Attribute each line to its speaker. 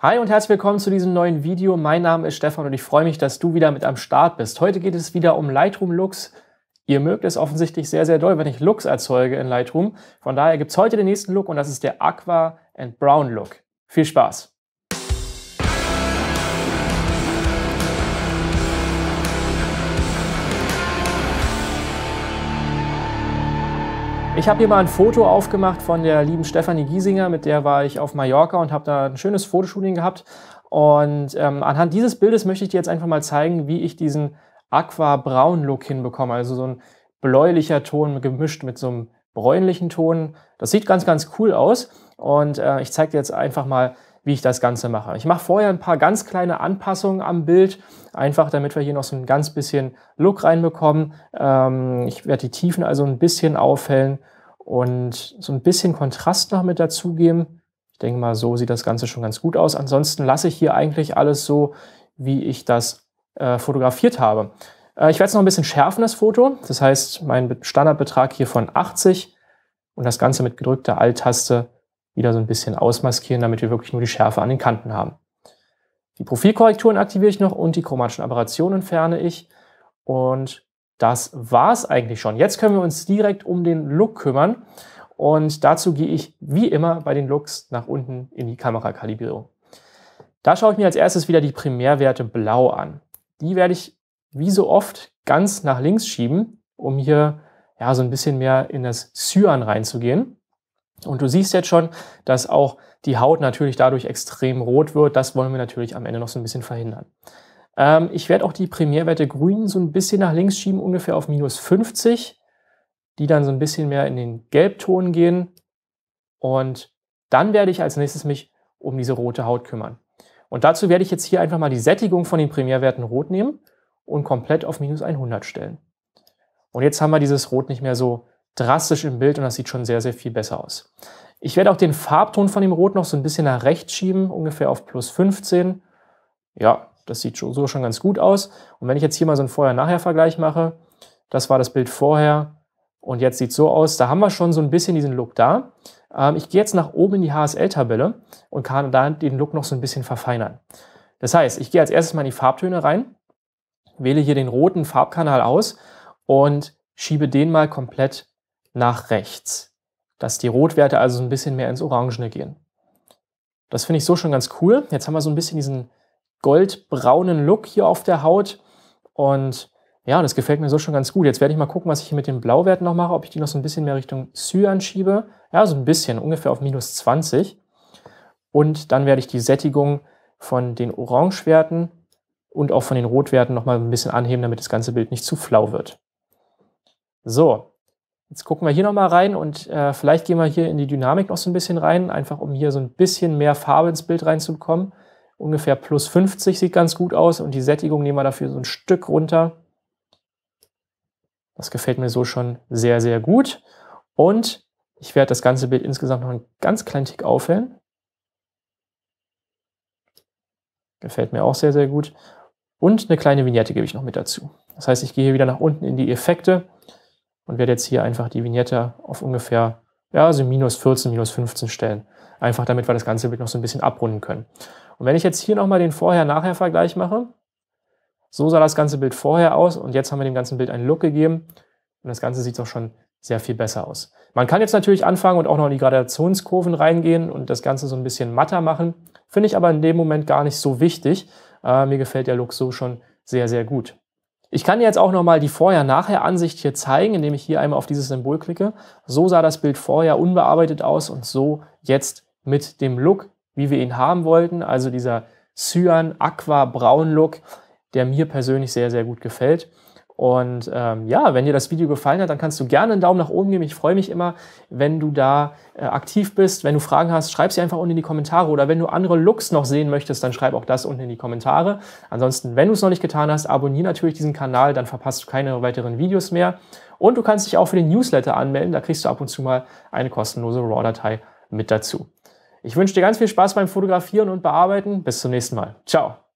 Speaker 1: Hi und herzlich willkommen zu diesem neuen Video. Mein Name ist Stefan und ich freue mich, dass du wieder mit am Start bist. Heute geht es wieder um Lightroom Looks. Ihr mögt es offensichtlich sehr, sehr doll, wenn ich Looks erzeuge in Lightroom. Von daher gibt es heute den nächsten Look und das ist der Aqua and Brown Look. Viel Spaß! Ich habe hier mal ein Foto aufgemacht von der lieben Stefanie Giesinger, mit der war ich auf Mallorca und habe da ein schönes Fotoshooting gehabt. Und ähm, anhand dieses Bildes möchte ich dir jetzt einfach mal zeigen, wie ich diesen Aqua-Braun-Look hinbekomme. Also so ein bläulicher Ton gemischt mit so einem bräunlichen Ton. Das sieht ganz, ganz cool aus. Und äh, ich zeige dir jetzt einfach mal, wie ich das Ganze mache. Ich mache vorher ein paar ganz kleine Anpassungen am Bild, einfach damit wir hier noch so ein ganz bisschen Look reinbekommen. Ähm, ich werde die Tiefen also ein bisschen aufhellen und so ein bisschen Kontrast noch mit dazugeben. Ich denke mal, so sieht das Ganze schon ganz gut aus. Ansonsten lasse ich hier eigentlich alles so, wie ich das äh, fotografiert habe. Äh, ich werde es noch ein bisschen schärfen, das Foto. Das heißt, mein Standardbetrag hier von 80 und das Ganze mit gedrückter Alt-Taste wieder so ein bisschen ausmaskieren, damit wir wirklich nur die Schärfe an den Kanten haben. Die Profilkorrekturen aktiviere ich noch und die chromatischen Aberrationen entferne ich. Und das war es eigentlich schon. Jetzt können wir uns direkt um den Look kümmern. Und dazu gehe ich wie immer bei den Looks nach unten in die Kamerakalibrierung. Da schaue ich mir als erstes wieder die Primärwerte blau an. Die werde ich wie so oft ganz nach links schieben, um hier ja so ein bisschen mehr in das Cyan reinzugehen. Und du siehst jetzt schon, dass auch die Haut natürlich dadurch extrem rot wird. Das wollen wir natürlich am Ende noch so ein bisschen verhindern. Ähm, ich werde auch die Primärwerte grün so ein bisschen nach links schieben, ungefähr auf minus 50, die dann so ein bisschen mehr in den Gelbton gehen. Und dann werde ich als nächstes mich um diese rote Haut kümmern. Und dazu werde ich jetzt hier einfach mal die Sättigung von den Primärwerten rot nehmen und komplett auf minus 100 stellen. Und jetzt haben wir dieses Rot nicht mehr so drastisch im Bild und das sieht schon sehr, sehr viel besser aus. Ich werde auch den Farbton von dem Rot noch so ein bisschen nach rechts schieben, ungefähr auf plus 15. Ja, das sieht so schon ganz gut aus. Und wenn ich jetzt hier mal so einen Vorher-Nachher-Vergleich mache, das war das Bild vorher und jetzt sieht es so aus. Da haben wir schon so ein bisschen diesen Look da. Ähm, ich gehe jetzt nach oben in die HSL-Tabelle und kann da den Look noch so ein bisschen verfeinern. Das heißt, ich gehe als erstes mal in die Farbtöne rein, wähle hier den roten Farbkanal aus und schiebe den mal komplett nach rechts. Dass die Rotwerte also ein bisschen mehr ins Orangene gehen. Das finde ich so schon ganz cool. Jetzt haben wir so ein bisschen diesen goldbraunen Look hier auf der Haut. Und ja, das gefällt mir so schon ganz gut. Jetzt werde ich mal gucken, was ich hier mit den Blauwerten noch mache, ob ich die noch so ein bisschen mehr Richtung Cyan schiebe. Ja, so ein bisschen, ungefähr auf minus 20. Und dann werde ich die Sättigung von den Orangewerten und auch von den Rotwerten nochmal ein bisschen anheben, damit das ganze Bild nicht zu flau wird. So, Jetzt gucken wir hier nochmal rein und äh, vielleicht gehen wir hier in die Dynamik noch so ein bisschen rein, einfach um hier so ein bisschen mehr Farbe ins Bild reinzubekommen. Ungefähr plus 50 sieht ganz gut aus und die Sättigung nehmen wir dafür so ein Stück runter. Das gefällt mir so schon sehr, sehr gut. Und ich werde das ganze Bild insgesamt noch einen ganz kleinen Tick aufhellen. Gefällt mir auch sehr, sehr gut. Und eine kleine Vignette gebe ich noch mit dazu. Das heißt, ich gehe hier wieder nach unten in die Effekte und werde jetzt hier einfach die Vignette auf ungefähr, ja, so minus 14, minus 15 stellen. Einfach damit wir das ganze Bild noch so ein bisschen abrunden können. Und wenn ich jetzt hier nochmal den Vorher-Nachher-Vergleich mache, so sah das ganze Bild vorher aus und jetzt haben wir dem ganzen Bild einen Look gegeben und das Ganze sieht auch schon sehr viel besser aus. Man kann jetzt natürlich anfangen und auch noch in die Gradationskurven reingehen und das Ganze so ein bisschen matter machen, finde ich aber in dem Moment gar nicht so wichtig. Äh, mir gefällt der Look so schon sehr, sehr gut. Ich kann jetzt auch nochmal die Vorher-Nachher-Ansicht hier zeigen, indem ich hier einmal auf dieses Symbol klicke. So sah das Bild vorher unbearbeitet aus und so jetzt mit dem Look, wie wir ihn haben wollten. Also dieser Cyan Aqua Braun Look, der mir persönlich sehr, sehr gut gefällt. Und ähm, ja, wenn dir das Video gefallen hat, dann kannst du gerne einen Daumen nach oben geben. Ich freue mich immer, wenn du da äh, aktiv bist. Wenn du Fragen hast, schreib sie einfach unten in die Kommentare. Oder wenn du andere Looks noch sehen möchtest, dann schreib auch das unten in die Kommentare. Ansonsten, wenn du es noch nicht getan hast, abonniere natürlich diesen Kanal, dann verpasst du keine weiteren Videos mehr. Und du kannst dich auch für den Newsletter anmelden. Da kriegst du ab und zu mal eine kostenlose RAW-Datei mit dazu. Ich wünsche dir ganz viel Spaß beim Fotografieren und Bearbeiten. Bis zum nächsten Mal. Ciao.